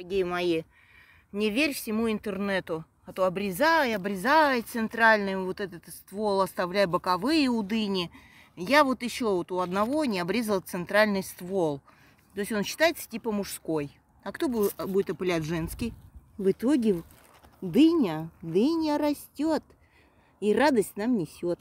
Дорогие мои, не верь всему интернету. А то обрезай, обрезай центральный вот этот ствол, оставляй боковые удыни. Я вот еще вот у одного не обрезала центральный ствол. То есть он считается типа мужской. А кто будет опылять женский? В итоге дыня, дыня растет и радость нам несет.